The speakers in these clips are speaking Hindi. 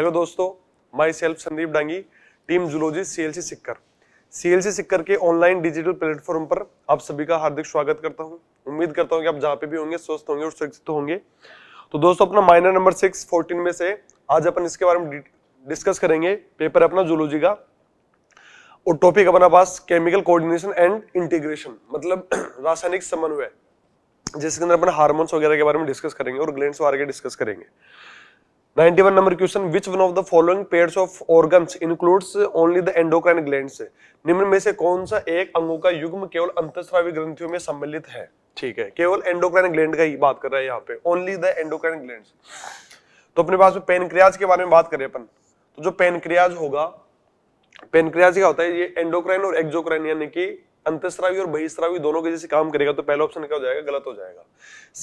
हेलो दोस्तों myself Sandeep Dangi team zoology C L C Sikar C L C Sikar के ऑनलाइन डिजिटल प्लेटफॉर्म पर आप सभी का हार्दिक स्वागत करता हूं उम्मीद करता हूं कि आप जहां पे भी होंगे स्वस्थ होंगे और सुरक्षित होंगे तो दोस्तों अपना माइनर नंबर सिक्स फोर्टीन में से आज अपन इसके बारे में डिस्कस करेंगे पेपर अपना जुलोजी का और टॉपिक अपना पास केमिकल कोऑर्डिनेशन एंड इंटीग्रेशन मतलब रासायनिक समन्वय जिसके अंदर अपने हार्मोन्स वगैरह के बारे में डिस्कस करेंगे और ग्लैंड्स वगैरह के डिस्कस करेंगे 91 number question which one of the following pairs of organs includes only the endocrine glands निम्न में से कौन सा एक अंगों का युग्म केवल अंतस्रावी ग्रंथियों में सम्मिलित है ठीक है केवल एंडोक्राइन ग्लैंड का ही बात कर रहा है यहाँ पे ओनली द एंडोक्राइन ग्लैंड्स तो अपने पास में पेनक्रियाज के बारे में बात करें अपन तो जो पेनक्रियाज होगा पेनक्रियाज क्या होता है ये एंडोक्राइन और एक्जोक्राइन यानी कि अंतस्रावी और बहिस्रावी दोनों के जैसे काम करेगा तो पहला ऑप्शन क्या हो जाएगा गलत हो जाएगा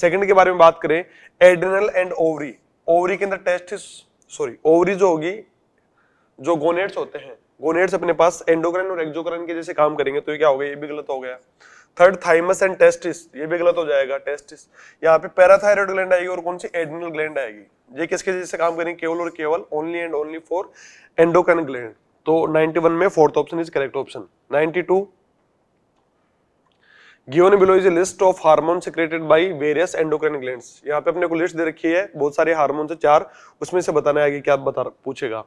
सेकंड के बारे में बात करें एड्रेनल एंड ओवरी ओवरी के अंदर टेस्ट सॉरी ओवरी जो होगी जो गोनेट्स होते हैं गोनेट्स अपने पास एंडोक्राइन और एक्जोक्राइन के जैसे काम करेंगे तो ये क्या हो गया ये भी गलत हो गया थर्ड थाइमस एंड टेस्टिस ये भी गलत हो जाएगा टेस्टिस यहाँ पे पैराथायरॉइड ग्लैंड आएगी और कौन सी एडनल ग्लैंड आएगी ये किसके जैसे काम करेंगे केवल और केवल only and only for endocrine gland तो 91 में fourth option is correct option 92 given below is list of hormone secreted by various endocrine gland यहाँ पे अपने को लिस्ट दे रखी है बहुत सारे हार्मोन है चार उसमें से बताना है क्या बता पूछेगा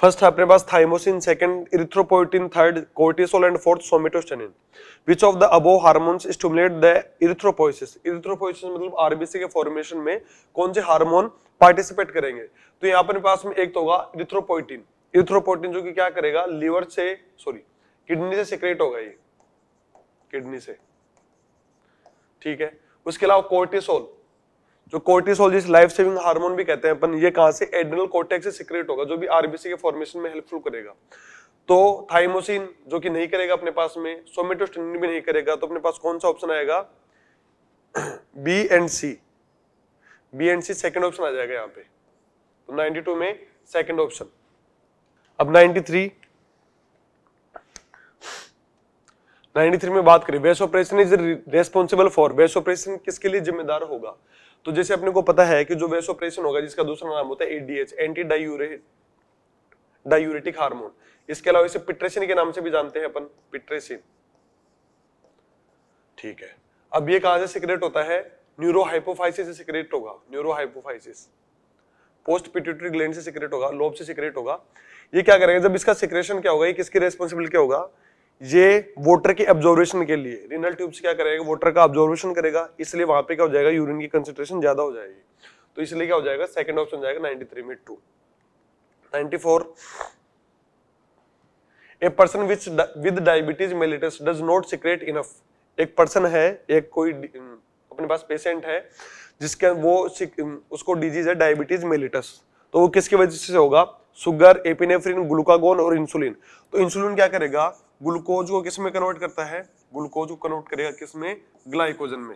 फर्स्ट है अपने पास thymosin second erythropoietin third cortisol and fourth somatostatin which of the above hormones stimulate the erythropoiesis erythropoiesis मतलब आरबीसी के फॉर्मेशन में कौन से हार्मोन पार्टिसिपेट करेंगे तो यहाँ अपने पास में एक तो होगा इरिथ्रोपोइटिन इरिथ्रोपोइटिन जो कि क्या करेगा लीवर से सॉरी किडनी से सिक्रेट होगा ये किडनी से ठीक है उसके अलावा कोर्टिसोल जो कोर्टिसोल जिस लाइफ सेविंग हार्मोन भी कहते हैं अपन ये कहां से एड्रनल कोर्टेक्स से सिक्रेट होगा जो भी आरबीसी के फॉर्मेशन में हेल्पफुल करेगा तो थाइमोसिन जो कि नहीं करेगा अपने पास में सोमेटोस्टिन भी नहीं करेगा तो अपने पास कौन सा ऑप्शन आएगा B and C B and C second option आ जाएगा यहाँ पे तो 92 में सेकेंड ऑप्शन अब 93 93 में बात करें base operation is responsible for base operation किसके लिए जिम्मेदार होगा तो जैसे अपने को पता है कि जो बेस ऑपरेशन होगा जिसका दूसरा नाम होता है ADH anti diuret diuretic hormone इसके अलावा इसे पिट्रेसिन के नाम से भी जानते हैं अपन पिट्रेसिन ठीक है अब ये कहां से सिक्रेट होता है न्यूरोहाइपोफाइसिस से सिक्रेट होगा न्यूरोहाइपोफाइसिस पोस्ट पिट्यूटरी ग्लैंड से सिक्रेट होगा लोब से सिक्रेट होगा ये क्या करेगा जब इसका सिक्रेशन क्या होगा ये किसकी रेस्पॉन्सिबिलिटी होगा ये वोटर के ऑब्जर्वेशन के लिए रिनल ट्यूब्स क्या करेगा वोटर का ऑब्जर्वेशन करेगा इसलिए वहां पे क्या हो जाएगा यूरिन की कंसेंट्रेशन ज्यादा हो जाएगी तो इसलिए क्या हो जाएगा सेकंड ऑप्शन जाएगा 93 में 2 94 a person which with diabetes mellitus does not secrete enough एक पर्सन है एक कोई अपने पास पेशेंट है जिसके वो उसको डिजीज है डायबिटीज मेलिटस तो वो किसकी वजह से होगा शुगर एपिनेफ्रिन ग्लूकागोन और इंसुलिन तो इंसुलिन क्या करेगा ग्लूकोज को किसमें कन्वर्ट करता है ग्लूकोज को कन्वर्ट करेगा किसमें ग्लाइकोजन में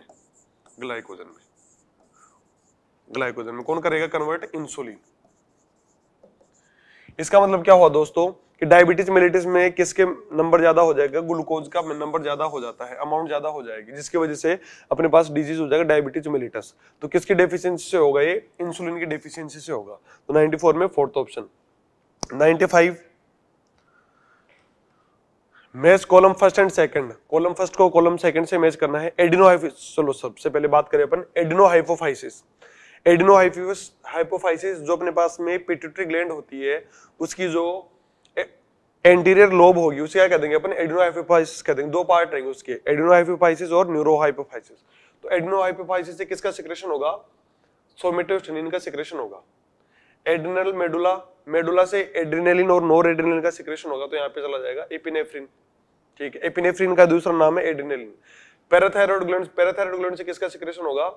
ग्लाइकोजन में ग्लाइकोजन में कौन करेगा कन्वर्ट इंसुलिन इसका मतलब क्या हुआ दोस्तों कि डायबिटीज मिलिटिस में किसके नंबर ज्यादा हो जाएगा ग्लूकोज का नंबर ज्यादा हो जाता है अमाउंट ज्यादा हो जाएगी जिसकी वजह से अपने पास डिजीज हो जाएगा डायबिटीज मिलिटस तो किसकी डेफिशिएंसी से होगा ये इंसुलिन की डेफिशिएंसी से होगा तो 94 में fourth option 95 match column first and second column first को कॉलम सेकंड से मैच करना है एडिनो चलो सबसे पहले बात करें अपन एडिनो हाइपोफाइसिस एडिनो हाइपोफाइसिस जो अपने पास में पिट्यूटरी ग्लैंड होती है उसकी जो एंटीरियर लोब होगी उसे क्या कह देंगे अपन एडिनो हाइपोफाइसिस कह देंगे दो पार्ट रहेंगे उसके एडिनो हाइपोफाइसिस और न्यूरो हाइपोफाइसिस तो एडिनो हाइपोफाइसिस से किसका सिक्रेशन होगा सोमेटोस्टेनिन का सिक्रेशन होगा एडिनल मेडुला मेडुला से एड्रीनलिन और नोर एड्रीनलिन का सिक्रेशन होगा तो यहाँ पे चला जाएगा एपिनेफ्रिन ठीक है एपिनेफ्रिन का दूसरा नाम है adrenaline parathyroid gland parathyroid gland से किसका सिक्रेशन होगा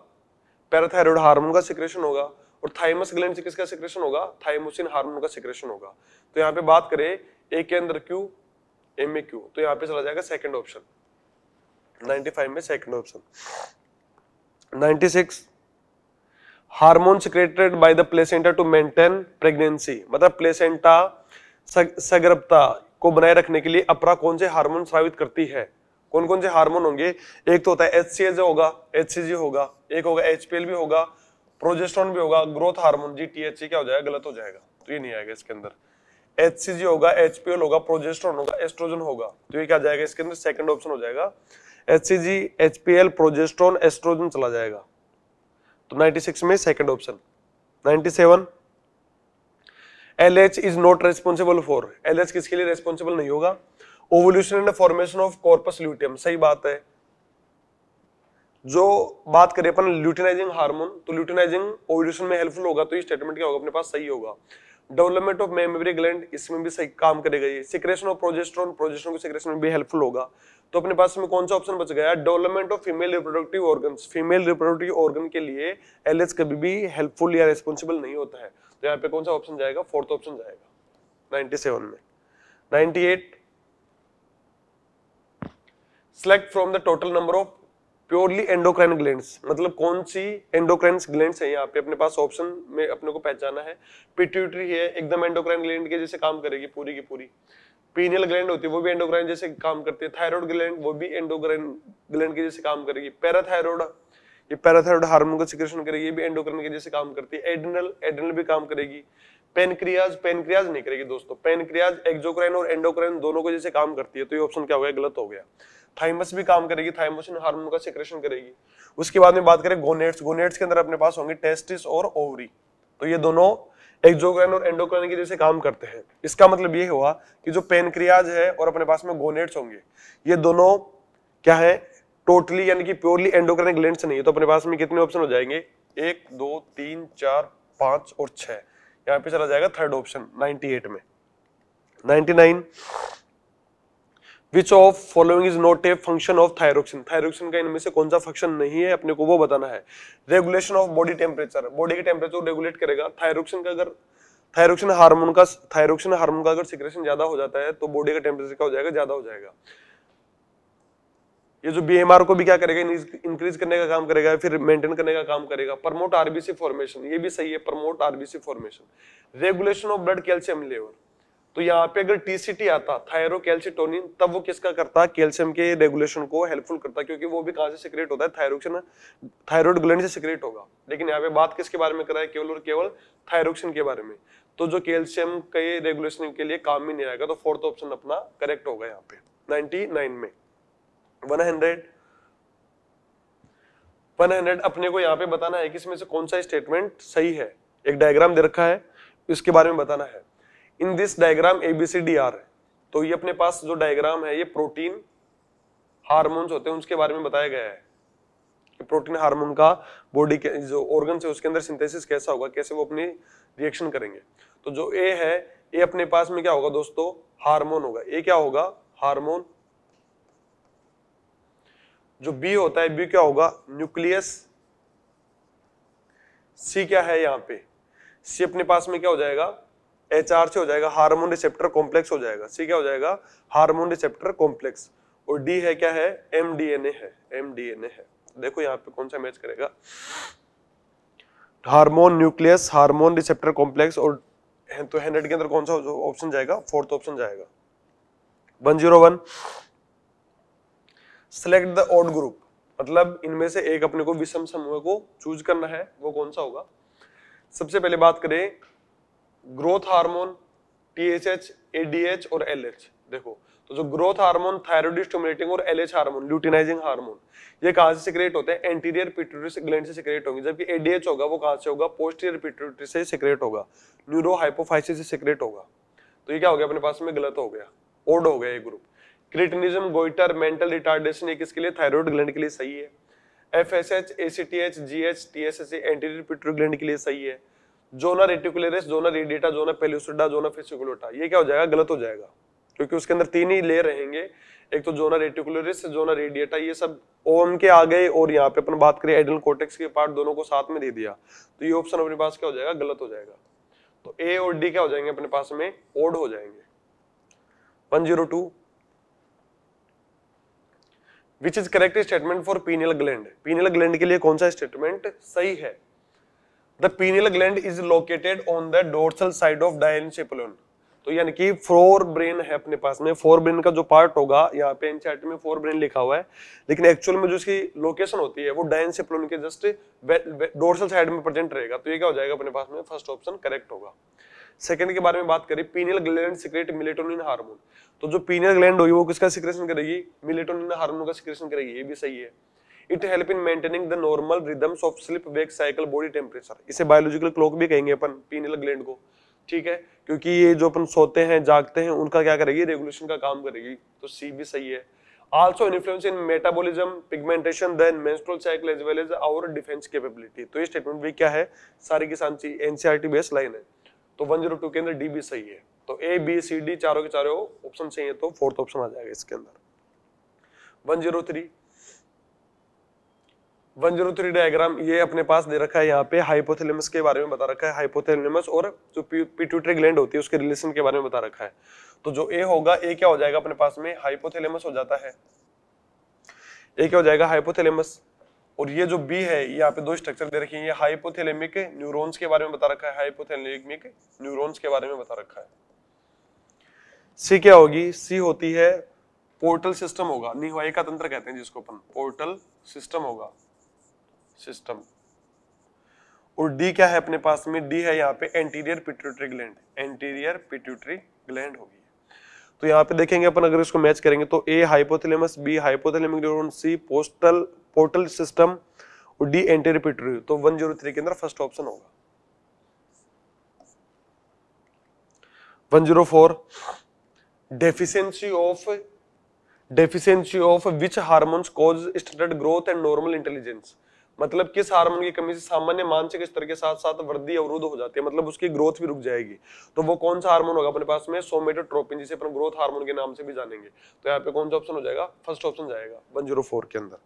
पैराथायरॉयड हार्मोन का सिक्रेशन होगा और थाइमस ग्लैंड से किसका सिक्रेशन होगा थाइमोसिन हार्मोन का सिक्रेशन होगा तो यहाँ पे बात करें ए के अंदर क्यू एम ए क्यू तो यहाँ पे चला जाएगा सेकंड ऑप्शन 95 में second option 96 hormone secreted by the placenta to maintain pregnancy मतलब प्लेसेंटा सगर्भता को बनाए रखने के लिए अपरा कौन से हार्मोन स्रावित करती है कौन कौन से हार्मोन होंगे एक तो होता है एच होगा एच होगा एक होगा एच भी होगा प्रोजेस्ट्रॉन भी होगा ग्रोथ हार्मोन जी टी क्या हो जाएगा गलत हो जाएगा तो ये नहीं आएगा इसके अंदर एच होगा एच होगा प्रोजेस्ट्रॉन होगा एस्ट्रोजन होगा तो ये क्या जाएगा इसके अंदर सेकंड ऑप्शन हो जाएगा H C G H P L progesterone estrogen चला जाएगा तो 96 में second option 97 LH is not responsible for LH किसके लिए रेस्पॉन्सिबल नहीं होगा ovulation and formation of corpus luteum सही बात है जो बात करें अपन ल्यूटिनाइजिंग हार्मोन तो ल्यूटिनाइजिंग ओवोल्यूशन में हेल्पफुल होगा तो ये स्टेटमेंट क्या होगा अपने पास सही होगा डेवलपमेंट ऑफ मेमोरी ग्लैंड इसमें भी सही काम करेगा ये सिक्रेशन ऑफ प्रोजेस्ट्रॉन प्रोजेस्ट्रॉन की सिक्रेशन में भी हेल्पफुल होगा तो अपने पास में कौन सा ऑप्शन बच गया development of female reproductive organ female reproductive organ के लिए एल कभी भी हेल्पफुल या रिस्पॉन्सिबल नहीं होता है तो यहाँ पे कौन सा ऑप्शन जाएगा फोर्थ ऑप्शन जाएगा सेवन में ninety eight select from the total number of purely endocrine gland मतलब कौन सी एंडोक्राइन ग्लैंड है यहाँ पे अपने पास ऑप्शन में अपने को पहचाना है पिट्यूटरी है एकदम एंडोक्राइन ग्लैंड के जैसे काम करेगी पूरी की पूरी पीनियल ग्लैंड होती है वो भी एंडोक्राइन जैसे काम करती है थायरॉइड ग्लैंड वो भी एंडोक्राइन ग्लैंड के जैसे काम करेगी पैराथायरॉइड ये पैराथायरॉइड हार्मोन का सिक्रेशन करेगी ये भी एंडोक्राइन के जैसे काम करती है एड्रिनल एड्रिनल भी काम करेगी पेनक्रियाज पेनक्रियाज नहीं करेगी दोस्तों पेनक्रियाज एक्जोक्राइन और एंडोक्राइन दोनों को जैसे काम करती है तो ये ऑप्शन क्या हो गया गलत हो गया थाइमस भी काम करेगी थाइमोसिन हार्मोन का सिक्रेशन करेगी उसके बाद में बात करें गोनेट्स गोनेट्स के अंदर अपने पास होंगे टेस्टिस और ओवरी तो ये दोनों एक्जोक्राइन और एंडोक्राइन के जैसे काम करते हैं इसका मतलब ये हुआ कि जो पेनक्रियाज है और अपने पास में गोनेट्स होंगे ये दोनों क्या है टोटली यानी कि प्योरली एंडोक्राइन ग्लैंड नहीं है तो अपने पास में कितने ऑप्शन हो जाएंगे एक दो तीन चार पांच और छह यहाँ पे चला जाएगा थर्ड ऑप्शन नाइनटी एट में 99 which of following is not a function of thyroxine thyroxine का इनमें से कौन सा फंक्शन नहीं है अपने को वो बताना है regulation of body temperature body के टेम्परेचर रेगुलेट करेगा थायरोक्सिन का अगर थायरोक्सिन हार्मोन का थायरोक्सिन हार्मोन का अगर सिक्रेशन ज्यादा हो जाता है तो बॉडी का टेम्परेचर क्या हो जाएगा ज्यादा हो जाएगा ये जो बी को भी क्या करेगा इंक्रीज करने का काम करेगा फिर मेंटेन करने का काम करेगा प्रमोट आरबीसी फॉर्मेशन ये भी सही है promote RBC formation regulation of blood calcium level तो यहाँ पे अगर टीसीटी आता थायरो कैल्सिटोनिन तब वो किसका करता कैल्शियम के रेगुलेशन को हेल्पफुल करता क्योंकि वो भी कहाँ से सिक्रेट होता है थायरोक्सिन थायरोड ग्लैंड से सिक्रेट होगा लेकिन यहाँ पे बात किसके बारे में करा है केवल और केवल थायरोक्सिन के बारे में तो जो कैल्शियम के रेगुलेशन के लिए काम भी नहीं आएगा तो फोर्थ ऑप्शन अपना करेक्ट होगा यहाँ पे नाइनटी में वन हंड्रेड अपने को यहाँ पे बताना है कि इसमें से कौन सा स्टेटमेंट सही है एक डायग्राम दे रखा है इसके बारे में बताना है in this diagram A B C D are है तो ये अपने पास जो डायग्राम है ये प्रोटीन हार्मोन्स होते हैं उसके बारे में बताया गया है कि प्रोटीन हार्मोन का बॉडी के जो ऑर्गन है उसके अंदर सिंथेसिस कैसा होगा कैसे वो अपनी रिएक्शन करेंगे तो जो ए है ए अपने पास में क्या होगा दोस्तों हार्मोन होगा ए क्या होगा हार्मोन जो बी होता है बी क्या होगा न्यूक्लियस सी क्या है यहाँ पे सी अपने पास में क्या हो जाएगा एच आर से हो जाएगा हार्मोन रिसेप्टर कॉम्प्लेक्स हो जाएगा सी क्या हो जाएगा हार्मोन रिसेप्टर कॉम्प्लेक्स और डी है क्या है एम डी एन ए है एम डी एन ए है देखो यहाँ पे कौन सा मैच करेगा hormone nucleus hormone receptor complex और तो हंड्रेड के अंदर कौन सा ऑप्शन जाएगा फोर्थ ऑप्शन जाएगा one zero one select the odd group मतलब इनमें से एक अपने को विषम समूह को चूज करना है वो कौन सा होगा सबसे पहले बात करें ग्रोथ हार्मोन टीएचएच एडीएच और एलएच देखो तो जो ग्रोथ हार्मोन थायरोइड स्टिमुलेटिंग और एलएच हार्मोन ल्यूटिनाइजिंग हार्मोन ये कहां से सिक्रेट होते हैं एंटीरियर पिट्यूटरी ग्लैंड से सिक्रेट होंगे जबकि एडीएच होगा वो कहां से होगा पोस्टीरियर पिट्यूटरी से सिक्रेट होगा न्यूरोहाइपोफाइसिस से सिक्रेट होगा तो ये क्या हो गया अपने पास में गलत हो गया ओड हो गया ये group cretinism goitre mental retardation एक इसके लिए थायराइड ग्लैंड के लिए सही है F S H A C T H G H T S S anterior pituitary gland के लिए सही है zona reticularis zona radiata zona pellucida zona fasciculata ये क्या हो जाएगा गलत हो जाएगा क्योंकि उसके अंदर तीन ही ले रहेंगे एक तो जोना रेटिकुलरिस जोना रेडिएटा ये सब ओम के आ गए और यहाँ पे अपन बात करें एडल कोटेक्स के पार्ट दोनों को साथ में दे दिया तो ये ऑप्शन अपने पास क्या हो जाएगा गलत हो जाएगा तो ए और डी क्या हो जाएंगे अपने पास में ओड हो जाएंगे 102 which is correct statement for pineal gland pineal gland के लिए कौन सा स्टेटमेंट सही है the pineal gland is located on the dorsal side of diencephalon तो यानी कि फोर ब्रेन है अपने पास में फोर ब्रेन का जो पार्ट होगा यहाँ पे एनसीआरटी e में फोर ब्रेन लिखा हुआ है लेकिन एक्चुअल में जो इसकी लोकेशन होती है वो डाइन से प्लोन के जस्ट डोर्सल साइड में प्रेजेंट रहेगा तो ये क्या हो जाएगा अपने पास में फर्स्ट ऑप्शन करेक्ट होगा सेकेंड के बारे में बात करें pineal gland secrete melatonin hormone तो जो पीनियल ग्लैंड होगी वो किसका सिक्रेशन करेगी मिलेटोनिन हार्मोन का सिक्रेशन करेगी ये भी सही है it help in maintaining the normal rhythms of sleep wake cycle body temperature इसे बायोलॉजिकल क्लॉक भी कहेंगे अपन पीनियल ग्लैंड को ठीक है क्योंकि ये जो अपन सोते हैं जागते हैं उनका क्या करेगी रेगुलेशन का काम करेगी तो सी भी सही है also influence in metabolism pigmentation then menstrual cycle as well as our defence capability तो ये स्टेटमेंट भी क्या है सारी की सांची एनसीईआरटी बेस्ड लाइन है तो 102 के अंदर डी भी सही है तो ए बी सी डी चारों के चारों ऑप्शन सही है तो फोर्थ ऑप्शन आ जाएगा इसके अंदर 103 वन जीरो थ्री डायग्राम ये अपने पास दे रखा है यहाँ पे हाइपोथेलेमस के बारे में बता रखा है हाइपोथेलेमस और जो पिट्यूटरी ग्लैंड होती है उसके रिलेशन के बारे में बता रखा है तो जो ए होगा ए क्या हो जाएगा अपने पास में हाइपोथेलेमस हो जाता है ए क्या हो जाएगा हाइपोथेलेमस और ये जो बी है यहाँ पे दो स्ट्रक्चर दे रखी है ये हाइपोथैलेमिक न्यूरॉन्स के बारे में बता रखा है हाइपोथेलेमिक न्यूरोन्स के बारे में बता रखा है सी क्या होगी सी होती है पोर्टल सिस्टम होगा निहवाई का तंत्र कहते हैं जिसको अपन पोर्टल सिस्टम होगा सिस्टम और डी क्या है अपने पास में डी है यहाँ पे anterior pituitary gland anterior pituitary gland होगी तो यहाँ पे देखेंगे अपन अगर इसको मैच करेंगे तो A hypothalamus B hypothalamic neuron C postal portal system और डी एंटीरियर पिट्यूटरी तो 103 के अंदर फर्स्ट ऑप्शन होगा 104 deficiency of deficiency of which hormones cause stunted growth and normal intelligence मतलब किस हार्मोन की कमी से सामान्य मानसिक स्तर के साथ साथ वृद्धि अवरुद्ध हो जाती है मतलब उसकी ग्रोथ भी रुक जाएगी तो वो कौन सा हार्मोन होगा अपने पास में सोमेटोट्रोपिन जिसे अपन ग्रोथ हार्मोन के नाम से भी जानेंगे तो यहाँ पे कौन सा ऑप्शन हो जाएगा फर्स्ट ऑप्शन जाएगा 104 के अंदर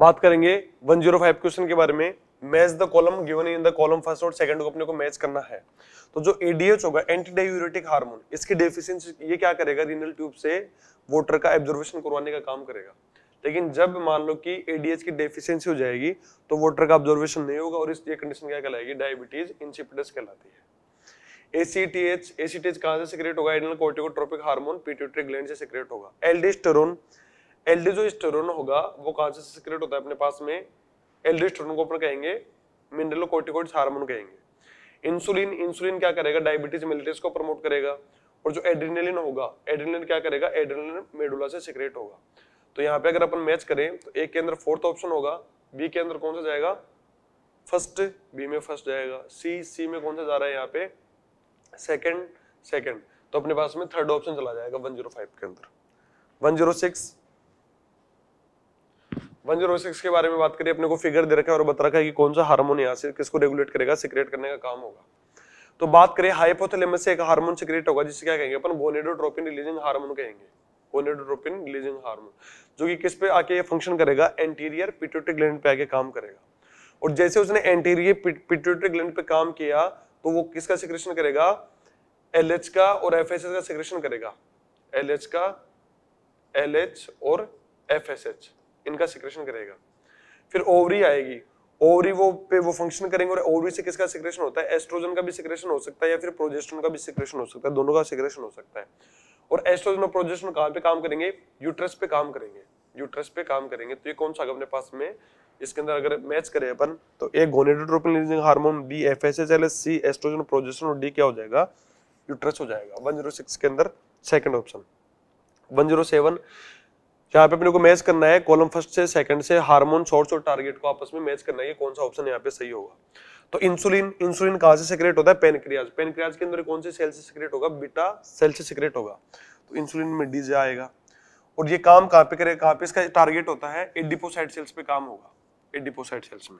बात करेंगे 105 क्वेश्चन के बारे में match the column given in the column first और सेकंड को अपने को मैच करना है तो जो एडीएच होगा एंटी डायूरेटिक हार्मोन इसकी डेफिशिएंसी ये क्या करेगा रीनल ट्यूब से वोटर का एब्जर्वेशन करवाने का काम करेगा लेकिन जब मान लो कि एडीएच की डेफिशिएंसी हो जाएगी तो वाटर का ऑब्जर्वेशन नहीं होगा और इस ये कंडीशन क्या कहलाएगी डायबिटीज इंसिपिडस कहलाती है एसीटीएच एसीटीएच कहां से सिक्रेट होगा adrenal corticotropic hormone pituitary gland से सिक्रेट होगा एल्डोस्टेरोन एल्डोस्टेरोन होगा वो कहां से सिक्रेट होता है अपने पास में एल्डोस्टेरोन को अपन कहेंगे मिनरल कोर्टिकोइड्स हार्मोन कहेंगे इंसुलिन इंसुलिन क्या करेगा डायबिटीज मेलिटस को प्रमोट करेगा और जो एड्रेनलिन होगा एड्रेनलिन क्या करेगा एड्रेनलिन मेडुला से सिक्रेट होगा तो यहाँ पे अगर अपन मैच करें तो ए के अंदर फोर्थ ऑप्शन होगा बी के अंदर कौन सा जाएगा फर्स्ट बी में फर्स्ट जाएगा सी सी में कौन सा जा रहा है यहाँ पे सेकंड सेकंड तो अपने पास में थर्ड ऑप्शन चला जाएगा 105 के अंदर 106 106 के बारे में बात करिए अपने को फिगर दे रखा है और बता रखा है कि कौन सा हार्मोन यहाँ से किसको रेगुलेट करेगा सिक्रेट करने का काम होगा तो बात करें हाइपोथैलेमस से एक हार्मोन सिक्रेट होगा जिसे क्या कहेंगे अपन गोनेडोट्रोपिन रिलीजिंग हार्मोन कहेंगे गोनेडोट्रोपिन रिलीजिंग हार्मोन जो कि किस पे आके ये फंक्शन करेगा एंटीरियर पिट्यूटरी ग्लैंड पे आके काम करेगा और जैसे उसने एंटीरियर पिट्यूटरी ग्लैंड पे काम किया तो वो किसका सिक्रेशन करेगा एल का और एफ का सिक्रेशन करेगा एल का एल और एफ इनका सिक्रेशन करेगा फिर ओवरी आएगी ओवरी वो पे वो फंक्शन करेंगे और ओवरी से किसका सिक्रेशन होता है एस्ट्रोजन का भी सिक्रेशन हो सकता है या फिर प्रोजेस्ट्रोन का भी सिक्रेशन हो सकता है दोनों का सिक्रेशन हो सकता है और एस्ट्रोजन और प्रोजेस्ट्रोन कहाँ पे काम करेंगे यूट्रस पे काम करेंगे यूट्रस पे काम करेंगे तो ये कौन सा अपने पास में इसके अंदर अगर मैच करें अपन तो A gonadotropin releasing hormone B F S H L S C estrogen progesterone और डी क्या हो जाएगा यूट्रस हो जाएगा 106 के अंदर सेकंड ऑप्शन 107 यहाँ पे अपने को मैच करना है कॉलम फर्स्ट से सेकंड से हार्मोन सोर्स और टारगेट को आपस में मैच करना है कौन सा ऑप्शन यहाँ पे सही होगा तो इंसुलिन इंसुलिन कहाँ से सिक्रेट होता है पेनक्रियाज पेनक्रियाज के अंदर कौन से सेल से सिक्रेट होगा बीटा सेल से सिक्रेट होगा तो इंसुलिन में डी आएगा और ये काम कहाँ पे करेगा कहाँ पे इसका टारगेट होता है एडिपोसाइड सेल्स पे काम होगा एडिपोसाइड सेल्स में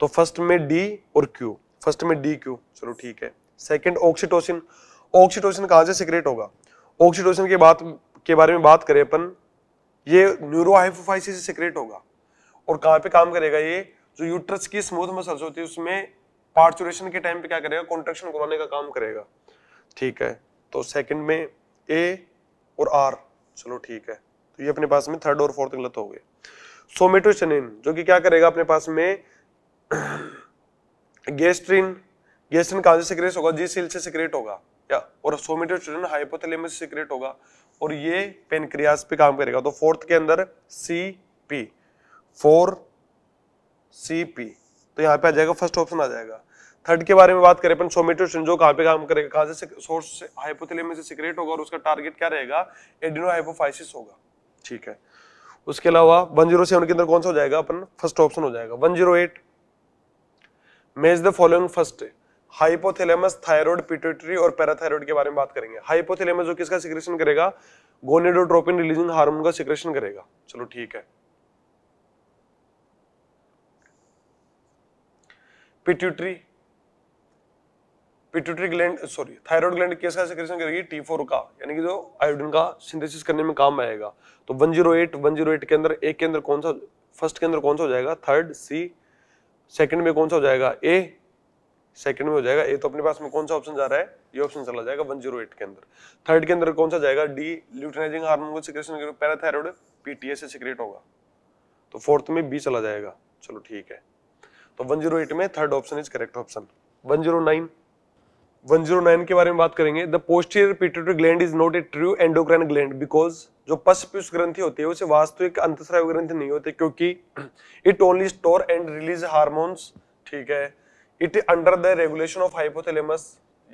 तो फर्स्ट में डी और क्यू फर्स्ट में डी क्यू चलो ठीक है सेकेंड ऑक्सीटोसिन ऑक्सीटोसिन कहाँ से सिक्रेट होगा ऑक्सीटोसिन के बाद के बारे में बात करें अपन ये न्यूरोहाइफोफाइसिस से सिक्रेट होगा और कहाँ पे काम करेगा ये जो यूट्रस की स्मूथ मसल्स होती है उसमें पार्चुरेशन के टाइम पे क्या करेगा कॉन्ट्रेक्शन करवाने का काम करेगा ठीक है तो सेकंड में ए और आर चलो ठीक है तो ये अपने पास में थर्ड और फोर्थ गलत हो गए सोमेटोशनिन जो कि क्या करेगा अपने पास में गेस्ट्रिन गेस्ट्रिन कहाँ से सिक्रेट होगा जी सेल से सिक्रेट होगा या और सोमेटोशनिन हाइपोथैलेमस से सिक्रेट होगा और ये पेनक्रियास पे काम करेगा तो फोर्थ के अंदर C P four C P तो यहाँ पे आ जाएगा फर्स्ट ऑप्शन आ जाएगा थर्ड के बारे में बात करें अपन सोमेटोसिन जो कहाँ पे काम करेगा कहाँ से सोर्स से हाइपोथैलेमस से सिक्रेट होगा और उसका टारगेट क्या रहेगा एडिनोहाइपोफाइसिस होगा ठीक है उसके अलावा सेवन के अंदर कौन सा हो जाएगा अपन फर्स्ट ऑप्शन हो जाएगा at maze the following first hypothalamus thyroid pituitary और पैराथायराइड के बारे में बात करेंगे हाइपोथेलेमस जो किसका सिक्रेशन करेगा गोनेडोट्रोपिन रिलीजिंग हार्मोन का सिक्रेशन करेगा चलो ठीक है pituitary pituitary gland sorry thyroid gland किसका सिक्रेशन करेगी टी फोर का यानी कि जो आयोडीन का सिंथेसिस करने में काम आएगा तो 108 108 के अंदर एक के अंदर कौन सा फर्स्ट के अंदर कौन सा हो जाएगा थर्ड सी सेकंड में कौन सा हो जाएगा ए सेकंड में हो जाएगा ए तो अपने पास में कौन सा ऑप्शन जा रहा है ये ऑप्शन चला जाएगा 108 के अंदर थर्ड के अंदर कौन सा जाएगा डी ल्यूटिनाइजिंग हार्मोन को सिक्रेशन पैराथायरॉइड पीटीए से सिक्रेट होगा तो फोर्थ में बी चला जाएगा चलो ठीक है तो 108 में third option is correct option 109 109 के बारे में बात करेंगे the posterior pituitary gland is not a true endocrine gland because जो पशपुष ग्रंथि होती है उसे वास्तविक अंतस्राव ग्रंथि नहीं होती क्योंकि it only store and release hormones ठीक है it under the regulation of hypothalamus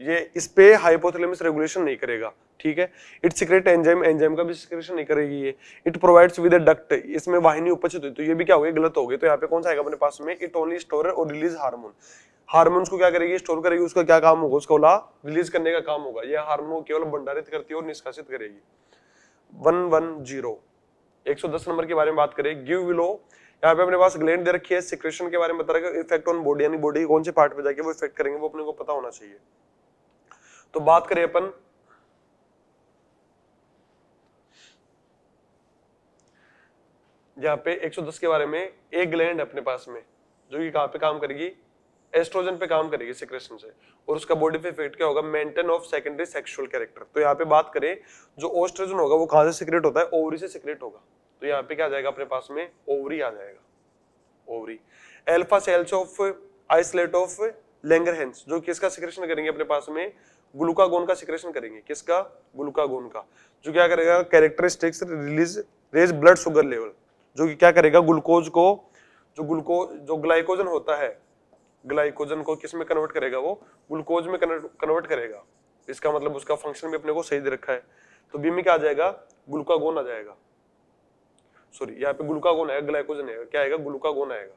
ये इस पे हाइपोथेलेमस रेगुलेशन नहीं करेगा ठीक है इट सिक्रेट एंजाइम एंजाइम का भी सिक्रेशन नहीं करेगी ये it provides with a duct इसमें वाहिनी उपस्थित होती तो ये भी क्या हो गया गलत हो गया तो यहाँ पे कौन सा आएगा अपने पास में इट ओनली स्टोर और रिलीज हार्मोन हार्मोन्स को क्या करेगी स्टोर करेगी उसका क्या काम होगा उसका ओला रिलीज करने का काम होगा यह हार्मोन केवल भंडारित करती है और निष्कासित करेगी वन वन जीरो एक सौ दस नंबर के बारे में बात करें गिव विलो यहाँ पे अपने पास ग्लैंड दे रखी है सिक्रेशन के बारे में बता रहे इफेक्ट ऑन बॉडी यानी बॉडी कौन से पार्ट पे जाके वो इफेक्ट करेंगे वो अपने को पता होना चाहिए तो बात करें अपन यहाँ पे 110 के बारे में एक ग्लैंड अपने पास में जो कि कहाँ पे काम करेगी एस्ट्रोजन पे काम करेगी सिक्रेशन से और उसका बॉडी पे इफेक्ट क्या होगा maintain of secondary sexual character तो यहाँ पे बात करें जो ओस्ट्रोजन होगा वो कहाँ से सिक्रेट होता है ओवरी से सिक्रेट होगा तो यहाँ पे क्या आ जाएगा अपने पास में ओवरी आ जाएगा ovary alpha cells of islet of Langer जो किसका सिक्रेशन करेंगे अपने पास में ग्लूकागोन का सिक्रेशन करेंगे किसका ग्लूकागोन का जो क्या करेगा characteristics release raise blood sugar level जो कि क्या करेगा ग्लूकोज को जो ग्लूकोज जो ग्लाइकोजन होता है ग्लाइकोजन को किस में कन्वर्ट करेगा वो ग्लूकोज में कन्वर्ट करेगा इसका मतलब उसका फंक्शन भी अपने को सही दे रखा है तो बी में क्या आ जाएगा ग्लूकागोन आ जाएगा सॉरी यहाँ पे ग्लूकागोन आएगा ग्लाइकोजन आएगा क्या आएगा ग्लूकागोन आएगा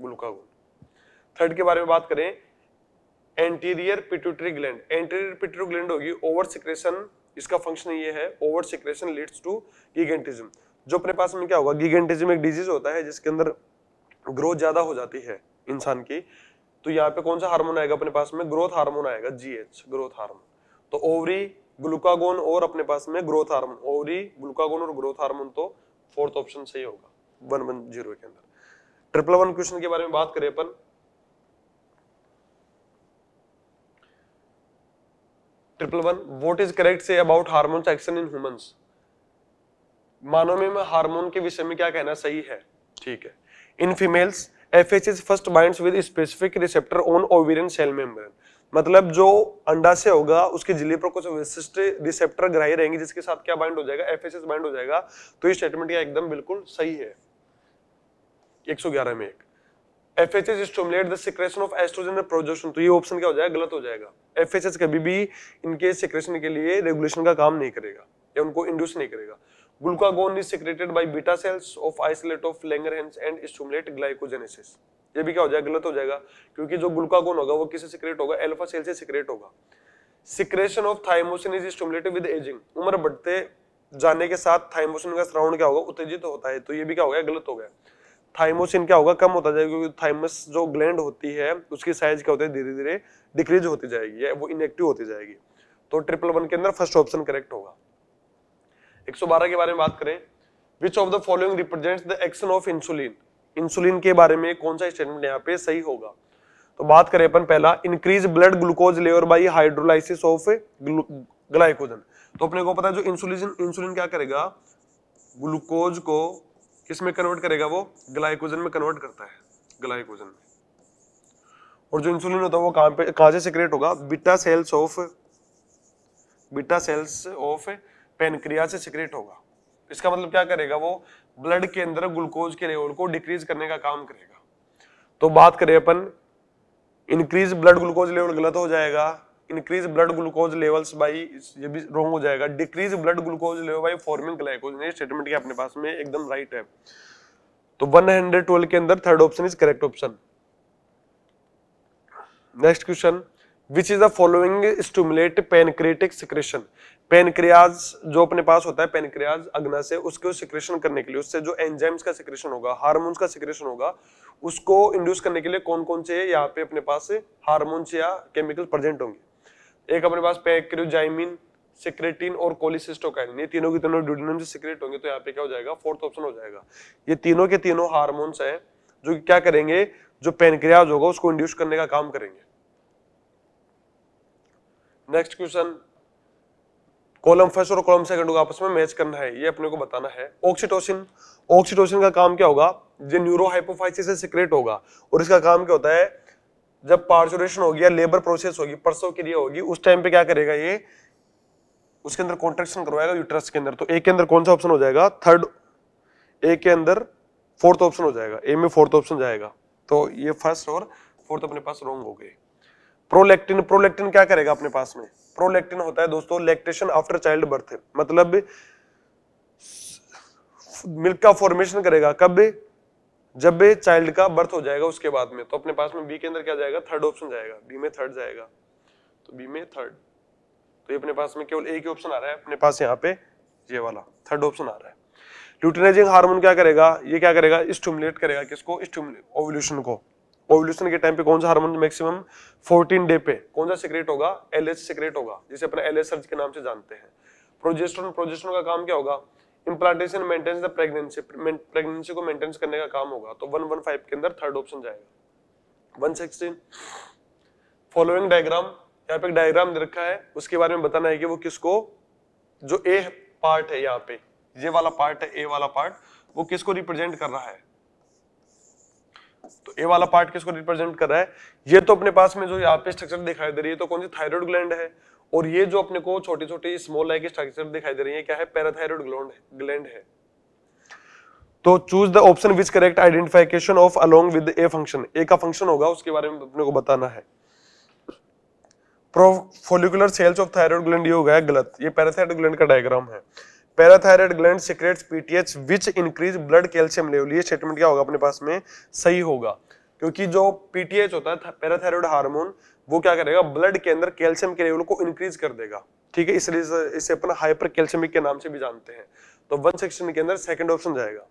ग्लूकागोन थर्ड के बारे में बात करें anterior pituitary gland anterior pituitary gland होगी ओवर सिक्रेशन इसका फंक्शन ये है over secretion leads to gigantism जो अपने पास में क्या होगा गिगेंटिज्म एक डिजीज होता है जिसके अंदर ग्रोथ ज्यादा हो जाती है इंसान की तो यहाँ पे कौन सा हार्मोन आएगा अपने पास में ग्रोथ हार्मोन आएगा जीएच ग्रोथ हार्मोन तो ओवरी ग्लूकागोन और अपने पास में ग्रोथ हार्मोन और ही ग्लूकागोन और ग्रोथ हार्मोन तो फोर्थ ऑप्शन सही होगा वन वन जीरो के अंदर ट्रिपल वन क्वेश्चन के बारे में बात करें अपन triple one what is correct से about hormone action in humans मानव में हार्मोन के विषय में क्या कहना सही है ठीक है in females F H is first binds with specific receptor on ovarian cell membrane मतलब जो अंडा से होगा उसके जिले पर कुछ विशिष्ट रिसेप्टर ग्राही रहेंगे जिसके साथ क्या बाइंड हो जाएगा एफ बाइंड हो जाएगा तो ये स्टेटमेंट क्या एकदम बिल्कुल सही है 111 में एक FHS stimulate the secretion of estrogen and तो ये ऑप्शन क्या हो जाएगा गलत हो जाएगा एफएचएस कभी भी इनके सिक्रेशन के लिए रेगुलेशन का काम नहीं करेगा या उनको इंड्यूस नहीं करेगा glucagon is secreted by beta cells of isolate of langerhans and stimulate glycogenesis ये भी क्या हो जाएगा गलत हो जाएगा क्योंकि जो ग्लूकागोन होगा वो किससे सिक्रेट होगा एल्फा सेल से सिक्रेट होगा secretion of thymosin is stimulated with ageing उम्र बढ़ते जाने के साथ थाइमोसिन का सराउंड क्या होगा उत्तेजित तो होता है तो ये भी क्या हो गया गलत हो गया थाइमोसिन क्या होगा कम होता जाएगा क्योंकि थाइमस जो ग्लैंड होती है उसकी साइज क्या होती है धीरे धीरे डिक्रीज होती जाएगी या वो इनएक्टिव होती जाएगी तो ट्रिपल वन के अंदर फर्स्ट ऑप्शन करेक्ट होगा 112 के बारे में बात करें which of the following represents the action of insulin insulin के बारे में कौन सा स्टेटमेंट यहाँ पे सही होगा तो बात करें अपन पहला increase blood glucose level by hydrolysis of glycogen तो अपने को पता है जो इंसुलिन इंसुलिन क्या करेगा ग्लूकोज को किस में कन्वर्ट करेगा वो ग्लाइकोजन में कन्वर्ट करता है ग्लाइकोजन में और जो इंसुलिन होता है वो कहां पे कहां से सिक्रेट होगा beta cells of beta cells of pancreas से सिक्रेट होगा इसका मतलब क्या करेगा वो ब्लड के अंदर ग्लूकोज के लेवल को डिक्रीज करने का काम करेगा तो बात करें अपन इंक्रीज ब्लड ग्लूकोज लेवल गलत हो जाएगा increase blood glucose levels by ये भी रॉन्ग हो जाएगा decrease blood glucose level by forming glycogen ये स्टेटमेंट के अपने पास में एकदम राइट है तो 112 के अंदर third option is correct option next question which is the following stimulate pancreatic secretion pancreas जो अपने पास होता है पेनक्रियाज अग्ना से उसको सिक्रेशन करने के लिए उससे जो एंजाइम्स का सिक्रेशन होगा हार्मोन्स का सिक्रेशन होगा उसको इंड्यूस करने के लिए कौन कौन से यहाँ पे अपने पास हार्मोन्स या केमिकल प्रेजेंट होंगे एक अपने पास पेक्रियोजाइमिन सिक्रेटिन और कोलिसिस्टोकाइन ये तीनों के तीनों ड्यूडनम से सिक्रेट होंगे तो यहाँ पे क्या हो जाएगा फोर्थ ऑप्शन हो जाएगा ये तीनों के तीनों हार्मोन्स हैं जो क्या करेंगे जो पेनक्रियाज होगा उसको इंड्यूस करने का काम करेंगे नेक्स्ट क्वेश्चन कॉलम फर्स्ट और कॉलम सेकंड को आपस में मैच करना है ये अपने को बताना है ऑक्सीटोसिन ऑक्सीटोसिन का काम क्या होगा जो न्यूरोहाइपोफाइसिस से सिक्रेट होगा और इसका काम क्या होता है जब पार्चुरेशन होगी या लेबर प्रोसेस होगी परसों के लिए होगी उस टाइम पे क्या करेगा ये उसके अंदर कॉन्ट्रेक्शन करवाएगा यूट्रस के अंदर तो ए के अंदर कौन सा ऑप्शन हो जाएगा थर्ड ए के अंदर फोर्थ ऑप्शन हो जाएगा ए में फोर्थ ऑप्शन जाएगा तो ये फर्स्ट और फोर्थ अपने पास रॉन्ग हो गए प्रोलेक्टिन प्रोलेक्टिन क्या करेगा अपने पास में प्रोलेक्टिन होता है दोस्तों लैक्टेशन आफ्टर चाइल्ड बर्थ मतलब मिल्क का फॉर्मेशन करेगा कब जब चाइल्ड का बर्थ हो जाएगा उसके बाद में तो अपने पास में बी के अंदर क्या जाएगा थर्ड ऑप्शन जाएगा बी में थर्ड जाएगा तो बी में थर्ड तो ये अपने पास में केवल एक ही ऑप्शन आ रहा है अपने पास यहाँ पे ये वाला थर्ड ऑप्शन आ रहा है ल्यूटिनाइजिंग हार्मोन क्या करेगा ये क्या करेगा स्टूमुलेट करेगा किसको ओवल्यूशन को ओवल्यूशन के टाइम पे कौन सा हार्मोन मैक्सिमम 14 डे पे कौन सा सिक्रेट होगा एलएच सिक्रेट होगा जिसे अपने एलएच सर्ज के नाम से जानते हैं प्रोजेस्ट्रोन प्रोजेस्ट्रोन का काम क्या होगा implantation maintenance the pregnancy pregnancy को मेंटेनेंस करने का काम होगा तो 115 के अंदर थर्ड ऑप्शन जाएगा 116 फॉलोइंग डायग्राम यहां पे एक डायग्राम दे रखा है उसके बारे में बताना है कि वो किसको जो ए पार्ट है यहां पे ये वाला पार्ट है ए वाला पार्ट वो किसको रिप्रेजेंट कर रहा है तो ये वाला पार्ट किसको रिप्रेजेंट कर रहा है ये तो अपने पास में जो यहाँ पे स्ट्रक्चर दिखाई दे रही है तो कौन सी थायराइड ग्लैंड है और ये जो अपने को छोटी छोटी स्मॉल लाइक स्ट्रक्चर दिखाई दे रही है क्या है पैराथायरॉइड ग्लैंड है तो choose the option which correct identification of along with a function a का फंक्शन होगा उसके बारे में अपने को बताना है pro parafollicular cells of thyroid gland ये हो गया गलत ये पैराथायरॉइड ग्लैंड का डायग्राम है parathyroid gland secrete PTH which increase blood calcium level ये स्टेटमेंट क्या होगा अपने पास में सही होगा क्योंकि जो पीटीएच होता है पैराथायराइड हार्मोन वो क्या करेगा ब्लड के अंदर कैल्शियम के लेवल को इंक्रीज कर देगा ठीक है इसलिए इसे अपन हाइपर कैल्शियमिक के नाम से भी जानते हैं तो वन सेक्शन के अंदर सेकंड ऑप्शन जाएगा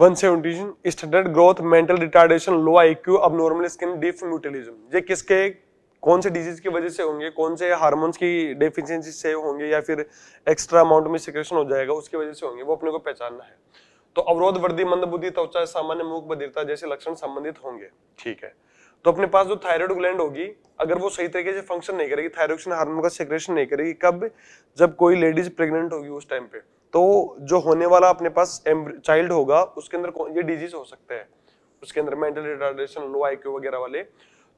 one seventy standard growth mental retardation low IQ abnormal skin deaf mutism ये किसके कौन से डिजीज की वजह से होंगे कौन से हार्मोन्स की डेफिशिएंसी से होंगे या फिर एक्स्ट्रा अमाउंट में सिक्रेशन हो जाएगा उसकी वजह से होंगे वो अपने को पहचानना है तो अवरोध वर्दी मंदबुद्धि त्वचा सामान्य मुख बधिरता जैसे लक्षण संबंधित होंगे ठीक है तो अपने पास जो थायराइड ग्लैंड होगी अगर वो सही तरीके से फंक्शन नहीं करेगी थायरोक्सिन हार्मोन का सिक्रेशन नहीं करेगी कब जब कोई लेडीज प्रेग्नेंट होगी उस टाइम पे तो जो होने वाला अपने पास चाइल्ड होगा उसके अंदर ये डिजीज हो सकते हैं उसके अंदर मेंटल रिटार्डेशन लो आईक्यू वगैरह वाले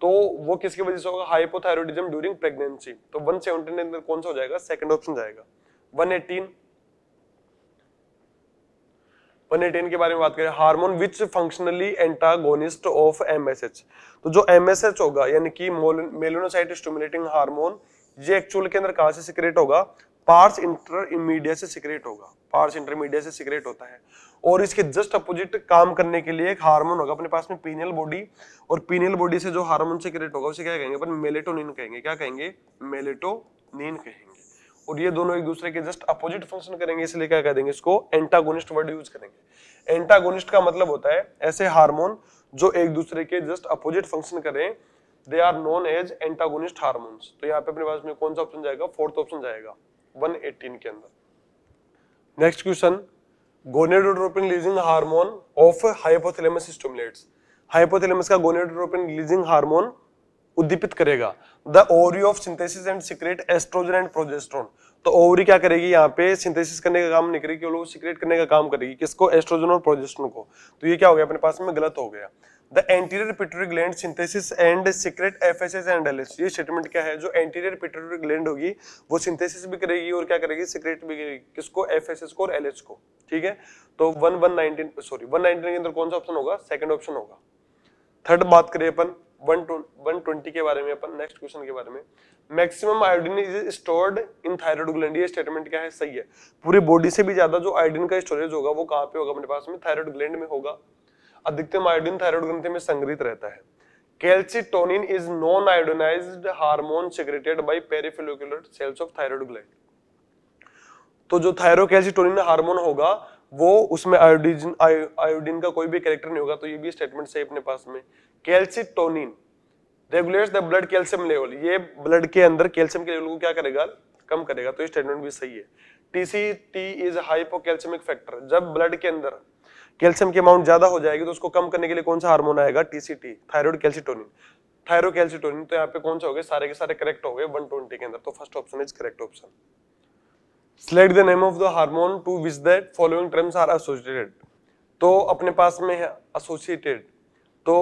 तो वो किसकी वजह से होगा हाइपोथायरोडिज्म ड्यूरिंग प्रेगनेंसी तो 179 अंदर कौन सा हो जाएगा सेकंड ऑप्शन जाएगा 118 118 के बारे में बात करें hormone which functionally antagonist of MSH तो जो एमएसएच होगा यानी कि मेलोनोसाइट स्टिमुलेटिंग हार्मोन ये एक्चुअल के अंदर कहां से सीक्रेट होगा पार्स इंटर इमीडिया से सिक्रेट होगा पार्स इंटरमीडिया से सिक्रेट होता है और इसके जस्ट अपोजिट काम करने के लिए एक हार्मोन होगा अपने पास में पीनियल बॉडी और पीनियल बॉडी से जो हार्मोन सिक्रेट होगा उसे क्या कहेंगे अपन मेलेटोनिन कहेंगे क्या कहेंगे मेलेटोनिन कहेंगे और ये दोनों एक दूसरे के जस्ट अपोजिट फंक्शन करेंगे इसलिए क्या कह देंगे इसको एंटागोनिस्ट वर्ड यूज करेंगे एंटागोनिस्ट का मतलब होता है ऐसे हार्मोन जो एक दूसरे के जस्ट अपोजिट फंक्शन करें they are known as antagonist hormones तो यहाँ पे अपने पास में कौन सा ऑप्शन जाएगा फोर्थ ऑप्शन जाएगा 118 के अंदर next question gonadotropin releasing hormone of hypothalamus stimulates hypothalamus का गोनेडोट्रोपिन रिलीजिंग हार्मोन उद्दीपित करेगा the ovary of synthesis and secrete estrogen and progesterone तो ओवरी क्या करेगी यहां पे सिंथेसिस करने का काम नहीं करेगी वो सीक्रेट करने का काम करेगी किसको एस्ट्रोजन और प्रोजेस्टेरोन को तो ये क्या हो गया अपने पास में गलत हो गया the anterior pituitary gland synthesis and secrete FSH and LH ये स्टेटमेंट क्या है जो एंटीरियर पिटोरी ग्लैंड होगी वो सिंथेसिस भी करेगी और क्या करेगी सीक्रेट भी करेगी किसको एफएसएस को और एलएस को ठीक है तो one one nineteen sorry one nineteen के अंदर कौन सा ऑप्शन होगा सेकेंड ऑप्शन होगा थर्ड बात करें अपन वन ट्वेंटी के बारे में अपन नेक्स्ट क्वेश्चन के बारे में maximum iodine is stored in thyroid gland ये स्टेटमेंट क्या है सही है पूरी बॉडी से भी ज्यादा जो आयोडीन का स्टोरेज होगा वो कहाँ पे होगा अपने पास में थायराइड ग्लैंड में होगा अधिकतम आयोडीन थायराइड ग्रंथि में संग्रहित रहता है calcitonin is non iodinised hormone secreted by parafollicular cells of thyroid gland तो जो थायरोकैल्सिटोनिन हार्मोन होगा वो उसमें आयोडीन आयोडीन का कोई भी कैरेक्टर नहीं होगा तो ये भी स्टेटमेंट सही अपने पास में calcitonin regulates the blood calcium level ये ब्लड के अंदर कैल्शियम के लेवल को क्या करेगा कम करेगा तो ये स्टेटमेंट भी सही है टीसीटी इज हाइपोकैल्शियमिक फैक्टर जब ब्लड के अंदर कैल्शियम की अमाउंट ज्यादा हो जाएगी तो उसको कम करने के लिए कौन सा हार्मोन आएगा TCT thyroid calcitonin thyrocalcitonin तो यहाँ पे कौन सा हो गए सारे के सारे करेक्ट हो गए 120 के अंदर तो first option is correct option select the name of the hormone to which that following terms are associated तो अपने पास में है एसोसिएटेड तो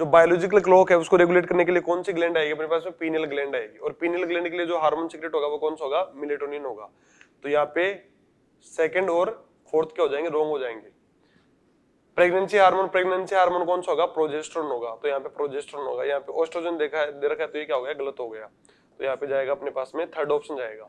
जो बायोलॉजिकल क्लॉक है उसको रेगुलेट करने के लिए कौन सी ग्लैंड आएगी अपने पास में पीनियल ग्लैंड आएगी और पीनियल ग्लैंड के लिए जो हार्मोन सीक्रेट होगा वो कौन सा होगा मिलेटोनिन होगा तो यहाँ पे सेकंड और फोर्थ क्या हो जाएंगे रॉन्ग हो जाएंगे प्रेगनेंसी हार्मोन प्रेगनेंसी हार्मोन कौन सा होगा प्रोजेस्ट्रोन होगा तो यहाँ पे प्रोजेस्ट्रोन होगा यहाँ पे ओस्ट्रोजन देखा है दे रखा है तो ये क्या हो गया गलत हो गया तो यहाँ पे जाएगा अपने पास में थर्ड ऑप्शन जाएगा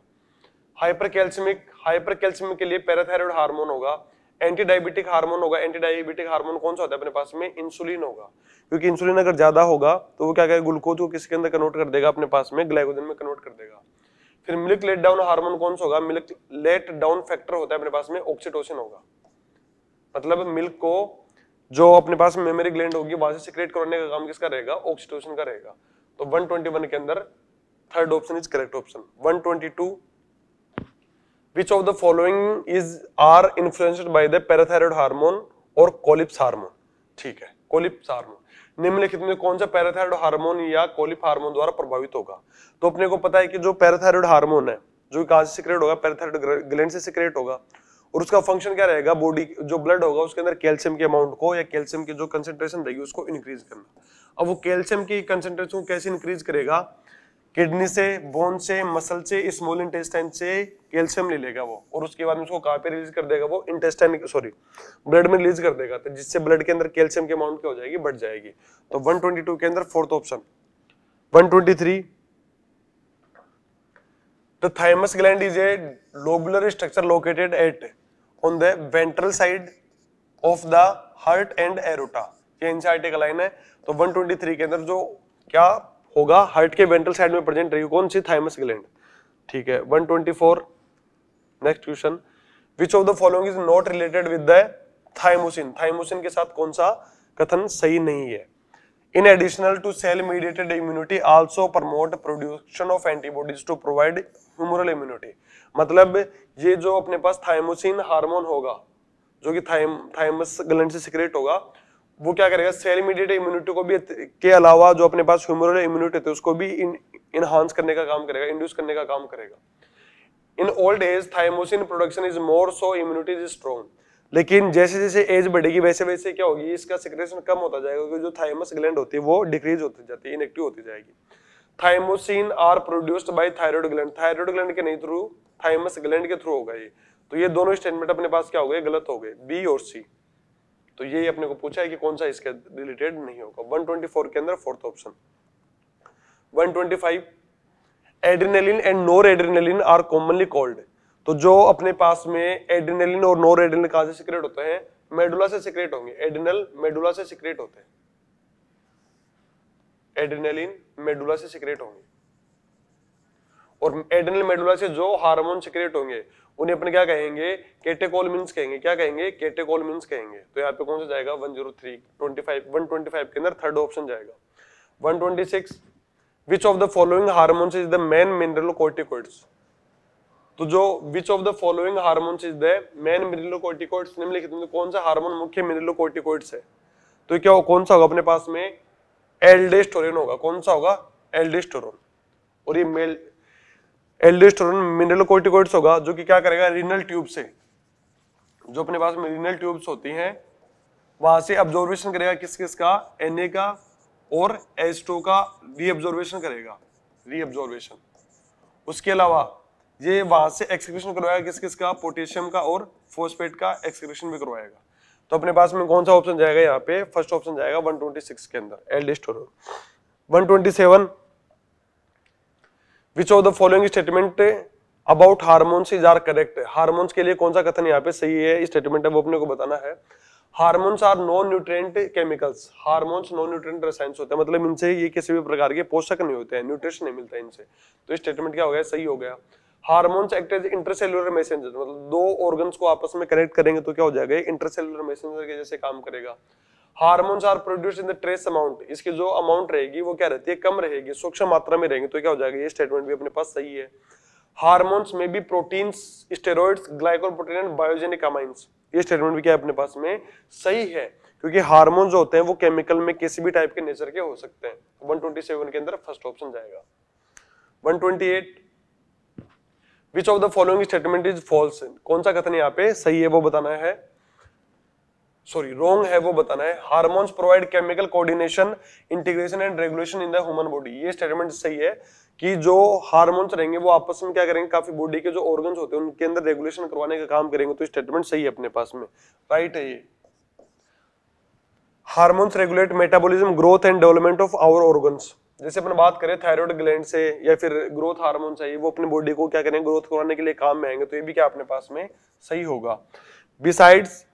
हाइपर कैल्सिमिक हाइपर कैल्सिमिक के लिए पैराथायरॉयड हार्मोन होगा एंटी डायबिटिक हार्मोन होगा एंटी डायबिटिक हार्मोन कौन सा होता है अपने पास में इंसुलिन होगा क्योंकि इंसुलिन अगर ज्यादा होगा तो वो क्या करेगा ग्लूकोज को किसके अंदर कन्वर्ट कर देगा अपने पास में ग्लाइकोजन में कन्वर्ट कर देगा फिर मिल्क लेट डाउन हार्मोन कौन सा होगा मिल्क लेट डाउन फैक्टर होता है अपने पास में ऑक्सीटोसिन होगा मतलब मिल्क को जो अपने पास मेमोरी ग्लैंड होगी वहां से सिक्रेट करने का काम किसका रहेगा ऑक्सीटोसिन का रहेगा तो 121 के अंदर third option is correct option 122 which of the following is are influenced by the parathyroid hormone और कोलिप्स हार्मोन ठीक है कोलिप्स हार्मोन निम्नलिखित में कौन सा पैराथायरॉइड हार्मोन या कोलिप हार्मोन द्वारा प्रभावित होगा तो अपने को पता है कि जो पैराथायरॉइड हार्मोन है जो कहा से सिक्रेट होगा पैराथायरॉइड ग्लैंड से सिक्रेट होगा और उसका फंक्शन क्या रहेगा बॉडी जो ब्लड होगा उसके अंदर कैल्शियम के अमाउंट को या कैल्शियम की जो कंसेंट्रेशन रहेगी उसको इंक्रीज करना अब वो कैल्शियम की कंसेंट्रेशन को कैसे इंक्रीज करेगा किडनी से बोन से मसल से स्मॉल इंटेस्टाइन से कैल्शियम ले लेगा वो और उसके बाद में उसको कहाँ पे रिलीज कर देगा वो इंटेस्टाइन सॉरी ब्लड में रिलीज कर देगा तो जिससे ब्लड के अंदर कैल्शियम के अमाउंट क्या हो जाएगी बढ़ जाएगी तो 122 के अंदर fourth option 123 the thymus gland is a lobular structure located at on the ventral side of the heart and aorta ये इनसे आर्टिकल लाइन है तो 123 के अंदर जो क्या होगा हार्ट के वेंट्रल साइड में प्रेजेंट रहेगी कौन सी थाइमस ग्लैंड ठीक है 124 next question which of the following is not related with the thymosin thymosin के साथ कौन सा कथन सही नहीं है in additional to cell mediated immunity also promote production of antibodies to provide humoral immunity मतलब ये जो अपने पास थायमोसिन हार्मोन होगा जो कि थाइम ग्लैंड से सिक्रेट होगा वो क्या करेगा सेल इमीडिएट इम्यूनिटी को भी के अलावा जो अपने पास ह्यूमरल इम्यूनिटी है उसको भी इनहांस करने का काम करेगा इंड्यूस करने का काम करेगा in old age thymosin production is more so immunity is strong लेकिन जैसे जैसे एज बढ़ेगी वैसे वैसे क्या होगी इसका सिक्रेशन कम होता जाएगा क्योंकि जो थायमस ग्लैंड होती है वो डिक्रीज होती जाती है इनएक्टिव होती जाएगी thymosin are produced by thyroid gland thyroid gland के नहीं थ्रू थाइमस ग्लैंड के थ्रू होगा ये तो ये दोनों स्टेटमेंट अपने पास क्या हो गए गलत हो गए बी और सी तो ये अपने को पूछा है कि कौन सा इसके रिलेटेड नहीं होगा 124 के अंदर fourth option 125 adrenaline and noradrenaline are commonly called तो जो अपने पास में एड्रेनलिन और नोर एड्रेनलिन कहां से सिक्रेट होते हैं मेडुला से सिक्रेट होंगे एड्रेनल मेडुला से सिक्रेट होते हैं एड्रेनलिन मेडुला से सिक्रेट होंगे और एडनल मेडुला से जो हार्मोन सिक्रेट होंगे उन्हें अपने क्या कहेंगे केटेकोल केटेकोलमिन्स कहेंगे क्या कहेंगे केटेकोल केटेकोलमिन्स कहेंगे तो यहाँ पे कौन सा जाएगा 103 25 125 के अंदर थर्ड ऑप्शन जाएगा 126 which of the following hormones is the main mineral corticoids तो जो which of the following hormones is the main mineral corticoids निम्नलिखित में कौन सा हार्मोन मुख्य मिनरल कोर्टिकोइड्स है तो क्या कौन सा होगा अपने पास में एल्डेस्टोरेन होगा कौन सा होगा एल्डेस्टोरोन और ये मेल एल्डेस्टोरोन मिनरल कोर्टिकोइड्स होगा जो कि क्या करेगा रिनल ट्यूब से जो अपने पास में रिनल ट्यूब्स होती हैं वहां से ऑब्जॉर्वेशन करेगा किस किस का एन का और एस का रीअब्जॉर्वेशन करेगा रीअब्जॉर्वेशन उसके अलावा ये वहां से एक्सक्रीशन करवाएगा किस किस का पोटेशियम का और फोस्फेट का एक्सक्रीशन भी करवाएगा तो अपने पास में कौन सा ऑप्शन जाएगा यहाँ पे फर्स्ट ऑप्शन जाएगा 126 के अंदर L D store one twenty seven which of the following statement about hormones is are correct hormones के लिए कौन सा कथन यहाँ पे सही है स्टेटमेंट है वो अपने को बताना है hormones are non nutrient chemicals hormones non nutrient रसायन होते हैं मतलब इनसे ये किसी भी प्रकार के पोषक नहीं होते हैं न्यूट्रिशन नहीं मिलता है इनसे तो स्टेटमेंट क्या हो गया सही हो गया hormones act as intercellular messenger मतलब दो ऑर्गन्स को आपस में कनेक्ट करेंगे तो क्या हो जाएगा इंटरसेलुलर मैसेंजर के जैसे काम करेगा hormones are produce in the trace amount इसकी जो अमाउंट रहेगी वो क्या रहती है कम रहेगी सूक्ष्म मात्रा में रहेंगे तो क्या हो जाएगा ये स्टेटमेंट भी अपने पास सही है हार्मोन्स में भी proteins steroids glycoprotein and biogenic amines ये स्टेटमेंट भी क्या है अपने पास में सही है क्योंकि हार्मोन जो होते हैं वो केमिकल में किसी भी टाइप के नेचर के हो सकते हैं 127 के अंदर फर्स्ट ऑप्शन जाएगा 128 which of the following statement is false कौन सा कथन यहाँ पे सही है वो बताना है सॉरी रॉन्ग है वो बताना है hormones provide chemical coordination integration and regulation in the human body ये स्टेटमेंट सही है कि जो हार्मोन्स रहेंगे वो आपस में क्या करेंगे काफी बॉडी के जो ऑर्गन्स होते हैं उनके अंदर रेगुलेशन करवाने का काम करेंगे तो स्टेटमेंट सही है अपने पास में राइट है ये hormones regulate metabolism growth and development of our organs जैसे अपन बात करें थायराइड ग्लैंड से या फिर ग्रोथ हार्मोन चाहिए वो अपने बॉडी को क्या करें ग्रोथ करवाने के लिए काम में आएंगे तो ये भी क्या अपने पास में सही होगा besides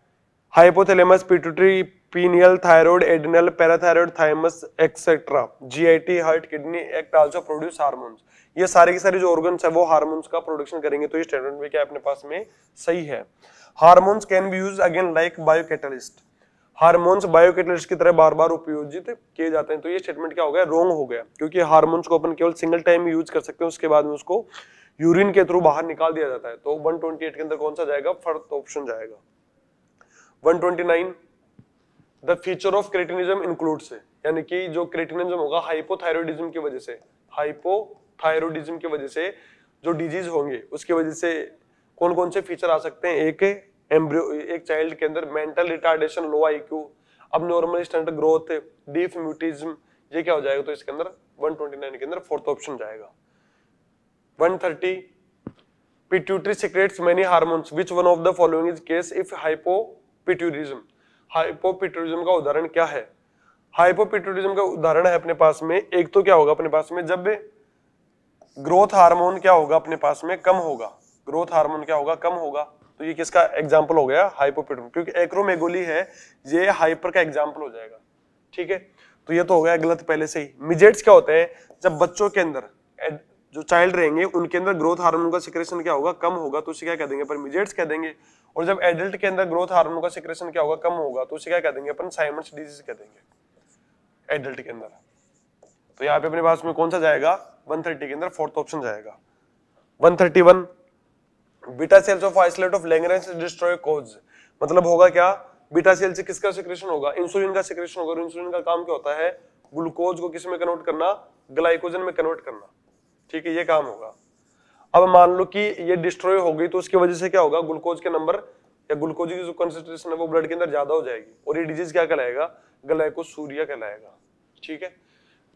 hypothalamus pituitary pineal thyroid adrenal parathyroid thymus etcetera GIT heart kidney act also produce hormones ये सारे के सारे जो ऑर्गन्स है वो हार्मोन्स का प्रोडक्शन करेंगे तो ये स्टैंडर्ड भी क्या अपने पास में सही है hormones can be use again like biocatalyst hormones biocatalyst की तरह बार बार उपयोजित किए जाते हैं तो ये स्टेटमेंट क्या हो गया रोंग हो गया क्योंकि हार्मोन्स को अपन केवल सिंगल टाइम यूज कर सकते हैं उसके बाद में उसको यूरिन के थ्रू बाहर निकाल दिया जाता है तो 128 के अंदर कौन सा जाएगा फर्थ ऑप्शन जाएगा 129 the feature of cretinism include से यानी कि जो क्रेटिनिज्म होगा हाइपोथायरोडिज्म की वजह से हाइपोथायरोडिज्म की वजह से जो डिजीज होंगे उसकी वजह से कौन कौन से फीचर आ सकते हैं एक एम्ब्रियो एक चाइल्ड के अंदर mental retardation low I Q abnormal standard growth deaf mutism ये क्या हो जाएगा तो इसके अंदर 129 के अंदर फोर्थ ऑप्शन जाएगा 130 pituitary secretes many hormones which one of the following is case if hypopituitarism hypopituitarism का उदाहरण क्या है हाइपोपिट्यूरिज्म का उदाहरण है अपने पास में एक तो क्या होगा अपने पास में जब ग्रोथ हार्मोन क्या होगा अपने पास में कम होगा ग्रोथ हार्मोन क्या होगा कम होगा तो ये किसका एग्जाम्पल हो गया हाइपोपिटोम क्योंकि एक्रोमेगोली है ये हाइपर का एग्जाम्पल हो जाएगा ठीक है तो ये तो हो गया गलत पहले से ही मिजेट्स क्या होते हैं जब बच्चों के अंदर जो चाइल्ड रहेंगे उनके अंदर ग्रोथ हार्मोन का सिक्रेशन क्या होगा कम होगा तो उसे क्या कह देंगे पर मिजेट्स कह देंगे और जब एडल्ट के अंदर ग्रोथ हार्मोन का सिक्रेशन क्या होगा कम होगा तो उसे क्या कह देंगे अपन साइमंस डिजीज कह देंगे एडल्ट तो के अंदर तो यहाँ पे अपने पास में कौन सा जाएगा 130 के अंदर फोर्थ ऑप्शन जाएगा 131 beta cells of isolate of Langerhans destroy cause मतलब होगा क्या बीटा सेल से किसका सिक्रेशन होगा इंसुलिन का सिक्रेशन होगा और इंसुलिन का काम क्या होता है ग्लूकोज को किस में कन्वर्ट करना ग्लाइकोजन में कन्वर्ट करना ठीक है ये काम होगा अब मान लो कि ये डिस्ट्रॉय हो गई तो उसकी वजह से क्या होगा ग्लूकोज के नंबर या ग्लूकोज की जो कंसेंट्रेशन है वो ब्लड के अंदर ज्यादा हो जाएगी और ये डिजीज क्या कहलाएगा ग्लाइकोसूरिया कहलाएगा ठीक है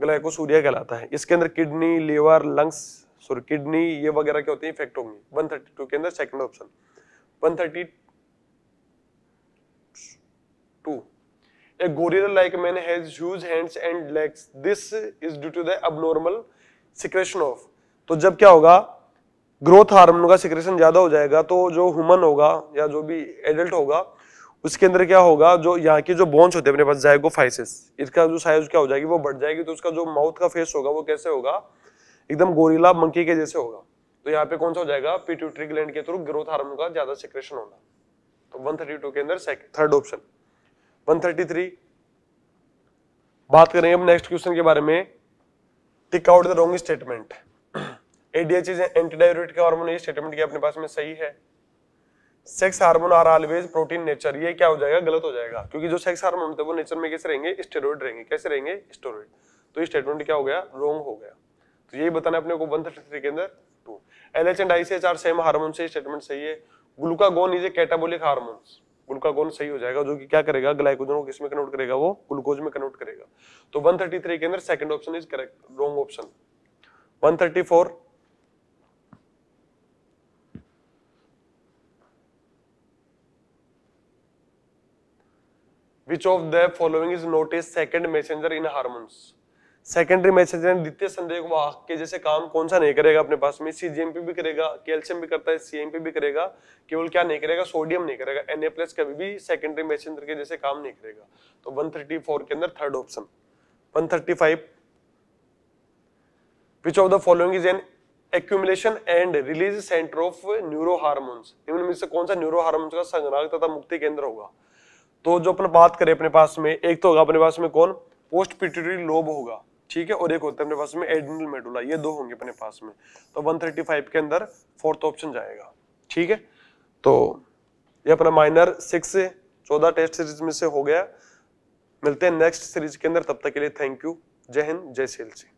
ग्लाइकोसूरिया कहलाता है इसके अंदर kidney liver lungs sorry kidney ये वगैरह क्या होती है इफेक्ट होंगी 132 के अंदर second option 132 a gorilla like man has huge hands and legs this is due to the abnormal secretion of तो जब क्या होगा ग्रोथ हार्मोन का सिक्रेशन ज्यादा हो जाएगा तो जो ह्यूमन होगा या जो भी एडल्ट होगा उसके अंदर क्या होगा जो यहाँ के जो बोन्स होते हैं अपने पास जाएगोफाइसिस इसका जो साइज क्या हो जाएगी वो बढ़ जाएगी तो उसका जो माउथ का फेस होगा वो कैसे होगा एकदम गोरिला मंकी के जैसे होगा तो यहाँ पे कौन सा हो जाएगा पिट्यूटरी ग्लैंड के थ्रू ग्रोथ हार्मोन का ज्यादा सिक्रेशन होना तो 132 के अंदर थर्ड ऑप्शन 133 बात करेंगे अब नेक्स्ट क्वेश्चन के बारे में tick out the wrong statement ADH is antidiuretic hormone ये स्टेटमेंट क्या अपने पास में सही है sex hormone are always protein nature ये क्या हो जाएगा गलत हो जाएगा क्योंकि जो सेक्स हार्मोन होते हैं वो नेचर में कैसे रहेंगे स्टेरॉइड रहेंगे कैसे रहेंगे स्टेरॉइड तो ये स्टेटमेंट क्या हो गया रॉन्ग हो गया तो यही बताना अपने को 133 के अंदर two L H and I are same hormone से स्टेटमेंट सही है glucagon is a catabolic hormone glucagon सही हो जाएगा जो कि क्या करेगा ग्लाइकोजन को किसमें कन्वर्ट करेगा वो ग्लूकोज में कन्वर्ट करेगा तो 133 के अंदर second option is correct wrong option 134 which of the following is not a second messenger in hormones secondary message द्वितीय संदेह के जैसे काम कौन सा नहीं करेगा अपने पास में सीजीएमपी भी करेगा कैल्शियम भी करता है सीएमपी भी करेगा केवल क्या नहीं करेगा सोडियम नहीं करेगा एन कभी भी सेकेंडरी मैसेंजर के जैसे काम नहीं करेगा तो 134 के अंदर third option 135 thirty five which of the following is an accumulation and release centre of neurohormones even से कौन सा न्यूरो हार्मोन्स का संग्राह तथा मुक्ति केंद्र होगा तो जो अपन बात करें अपने पास में एक तो होगा अपने पास में कौन पोस्ट पिट्यूटरी लोब होगा ठीक है और एक होता है अपने पास में एडमिनल मेडुला ये दो होंगे अपने पास में तो 135 के अंदर फोर्थ ऑप्शन जाएगा ठीक है तो ये अपना माइनर सिक्स चौदह टेस्ट सीरीज में से हो गया मिलते हैं नेक्स्ट सीरीज के अंदर तब तक के लिए थैंक यू जय हिंद जय सेल्सी